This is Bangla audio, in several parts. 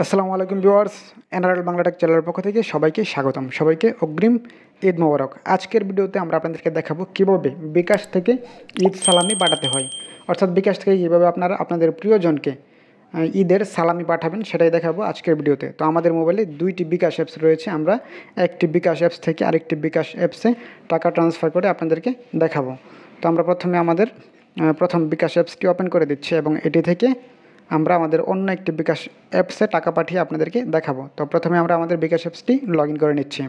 আসসালামু আলাইকুম ভিউয়ার্স এনআরএল বাংলাটাক চ্যানেলের পক্ষ থেকে সবাইকে স্বাগতম সবাইকে অগ্রিম ঈদ মোবারক আজকের ভিডিওতে আমরা আপনাদেরকে দেখাবো কীভাবে বিকাশ থেকে ঈদ সালামি পাঠাতে হয় অর্থাৎ বিকাশ থেকে কীভাবে আপনারা আপনাদের প্রিয়জনকে ঈদের সালামি পাঠাবেন সেটাই দেখাবো আজকের ভিডিওতে তো আমাদের মোবাইলে দুইটি বিকাশ অ্যাপস রয়েছে আমরা একটি বিকাশ অ্যাপস থেকে আরেকটি বিকাশ অ্যাপসে টাকা ট্রান্সফার করে আপনাদেরকে দেখাবো তো আমরা প্রথমে আমাদের প্রথম বিকাশ অ্যাপসটি ওপেন করে দিচ্ছি এবং এটি থেকে আমরা আমাদের অন্য একটি বিকাশ অ্যাপসে টাকা পাঠিয়ে আপনাদেরকে দেখাবো তো প্রথমে আমরা আমাদের বিকাশ অ্যাপসটি লগ করে নিচ্ছি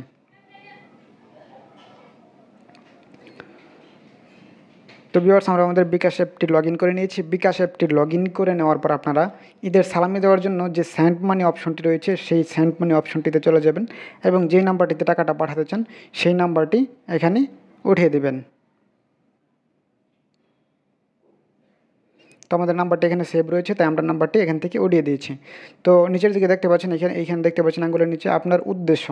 তো ভিউয়ার্স আমরা আমাদের বিকাশ অ্যাপটি লগ করে নিয়েছি বিকাশ অ্যাপটি লগ করে নেওয়ার পর আপনারা ঈদের সালামি দেওয়ার জন্য যে স্যান্ড মানি অপশনটি রয়েছে সেই স্যান্ড মানি অপশনটিতে চলে যাবেন এবং যে নাম্বারটিতে টাকাটা পাঠাতে চান সেই নাম্বারটি এখানে উঠিয়ে দেবেন তো আমাদের নাম্বারটি এখানে সেভ রয়েছে তাই আমরা নাম্বারটি এখান থেকে উড়িয়ে দিয়েছি তো নিচের দিকে দেখতে পাচ্ছেন এখানে এইখানে দেখতে পাচ্ছেন আঙ্গুলের নিচে আপনার উদ্দেশ্য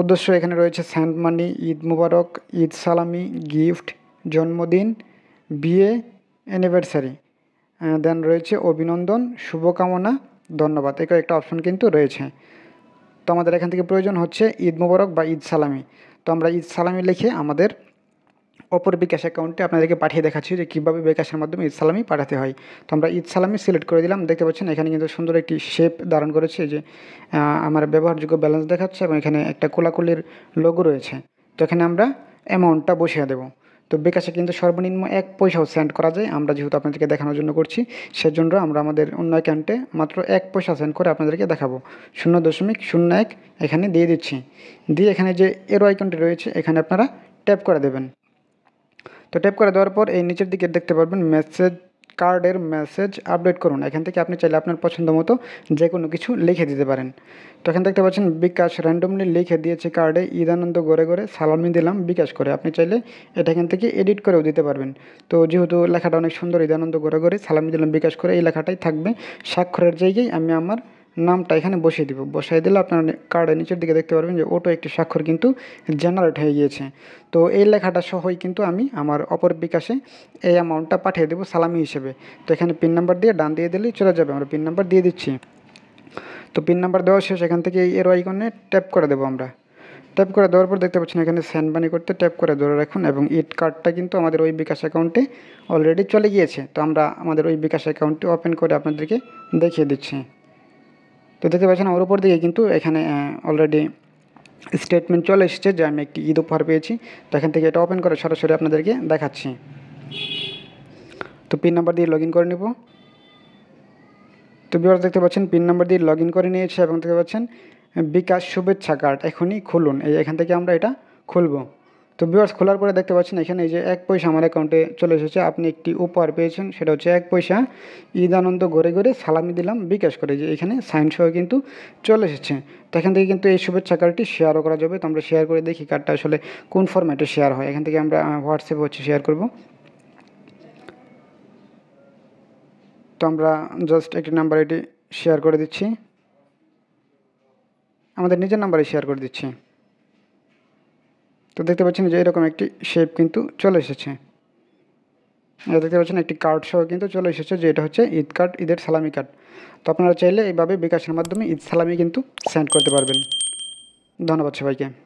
উদ্দেশ্য এখানে রয়েছে স্যান্ড মানি ঈদ মুবারক ঈদ সালামি গিফট জন্মদিন বিয়ে অ্যানিভার্সারি দেন রয়েছে অভিনন্দন শুভকামনা ধন্যবাদ এই একটা অপশন কিন্তু রয়েছে তো আমাদের এখান থেকে প্রয়োজন হচ্ছে ঈদ মুবারক বা ঈদ সালামি তো আমরা ঈদ সালামি লিখে আমাদের অপর বিকাশ অ্যাকাউন্টে আপনাদেরকে পাঠিয়ে দেখাচ্ছি যে কীভাবে বিকাশের মাধ্যমে ঈদ সালামি পাঠাতে হয় তো আমরা ঈদ সালামি সিলেক্ট করে দিলাম দেখতে পাচ্ছেন এখানে কিন্তু সুন্দর একটি শেপ ধারণ করেছে যে আমার ব্যবহারযোগ্য ব্যালেন্স দেখাচ্ছে এবং এখানে একটা কোলাকুলির লোগো রয়েছে তো এখানে আমরা অ্যামাউন্টটা বসিয়ে দেবো তো বিকাশে কিন্তু সর্বনিম্ন এক পয়সাও সেন্ড করা যায় আমরা যেহেতু আপনাদেরকে দেখানোর জন্য করছি সেজন্য আমরা আমাদের অন্য অ্যাকাউন্টে মাত্র এক পয়সা সেন্ড করে আপনাদেরকে দেখাবো শূন্য দশমিক শূন্য এক এখানে দিয়ে দিচ্ছি দিয়ে এখানে যে এরো অ্যাকাউন্টটি রয়েছে এখানে আপনারা ট্যাপ করে দেবেন তো ট্যাপ করে দেওয়ার পর এই নিচের দিকে দেখতে পারবেন মেসেজ কার্ডের মেসেজ আপডেট করুন এখান থেকে আপনি চাইলে আপনার পছন্দ মতো যে কোনো কিছু লিখে দিতে পারেন তো এখান দেখতে পাচ্ছেন বিকাশ র্যান্ডমলি লিখে দিয়েছে কার্ডে ঈদানন্দ গড়ে গড়ে সালামি দিলাম বিকাশ করে আপনি চাইলে এটা এখান থেকে এডিট করেও দিতে পারবেন তো যেহেতু লেখাটা অনেক সুন্দর ঈদানন্দ গড়ে গড়ে সালামি দিলাম বিকাশ করে এই লেখাটাই থাকবে স্বাক্ষরের জায়গায় আমি আমার নামটা এখানে বসিয়ে দিব বসিয়ে দিলে আপনার কার্ডের নিচের দিকে দেখতে পারবেন যে ওটো একটি স্বাক্ষর কিন্তু জেনারেট হয়ে গিয়েছে তো এই লেখাটা সহই কিন্তু আমি আমার অপর বিকাশে এই অ্যামাউন্টটা পাঠিয়ে দেবো সালামি হিসেবে তো এখানে পিন নাম্বার দিয়ে ডান দিয়ে দিলেই চলে যাবে আমরা পিন নাম্বার দিয়ে দিচ্ছি তো পিন নাম্বার দেওয়া শেষ এখান থেকে এর এরো আইকনে ট্যাপ করে দেবো আমরা ট্যাপ করে দেওয়ার পর দেখতে পাচ্ছেন এখানে সেন্ড করতে ট্যাপ করে ধরে রাখুন এবং ইট কার্ডটা কিন্তু আমাদের ওই বিকাশ অ্যাকাউন্টে অলরেডি চলে গিয়েছে তো আমরা আমাদের ওই বিকাশ অ্যাকাউন্টটি ওপেন করে আপনাদেরকে দেখিয়ে দিচ্ছি তো দেখতে পাচ্ছেন আমার উপর দিকে কিন্তু এখানে অলরেডি স্টেটমেন্ট চলে এসেছে যে আমি একটি ঈদ উপহার পেয়েছি তো এখান থেকে এটা ওপেন করে সরাসরি আপনাদেরকে দেখাচ্ছি তো পিন নাম্বার দিয়ে লগ করে নেব তো বিবার দেখতে পাচ্ছেন পিন নাম্বার দিয়ে লগ করে নিয়েছে এবং দেখতে পাচ্ছেন বিকাশ শুভেচ্ছা কার্ড এখনই খুলুন এই এখান থেকে আমরা এটা খুলবো তো ভিউয়ার্স খোলার পরে দেখতে পাচ্ছেন এখানে এই যে এক পয়সা আমার অ্যাকাউন্টে চলে এসেছে আপনি একটি উপহার পেয়েছেন সেটা হচ্ছে এক পয়সা ঈদ আনন্দ ঘরে ঘরে সালামি দিলাম বিকাশ করে যে এখানে সাইন সহ কিন্তু চলে এসেছে তো এখান থেকে কিন্তু এই শুভেচ্ছা কার্ডটি শেয়ারও করা যাবে তো আমরা শেয়ার করে দেখি কার্ডটা আসলে কোন ফরম্যাটে শেয়ার হয় এখান থেকে আমরা হোয়াটসঅ্যাপে হচ্ছে শেয়ার করব তো আমরা জাস্ট একটি নাম্বার এটি শেয়ার করে দিচ্ছি আমাদের নিজের নাম্বারে শেয়ার করে দিচ্ছি তো দেখতে পাচ্ছেন যে এরকম একটি শেপ কিন্তু চলে এসেছে দেখতে পাচ্ছেন একটি কার্ড সহ কিন্তু চলে এসেছে যেটা হচ্ছে ঈদ কার্ড ঈদের সালামি কার্ড তো আপনারা চাইলে এইভাবে বিকাশের মাধ্যমে ঈদ সালামি কিন্তু সেন্ড করতে পারবেন ধন্যবাদ সবাইকে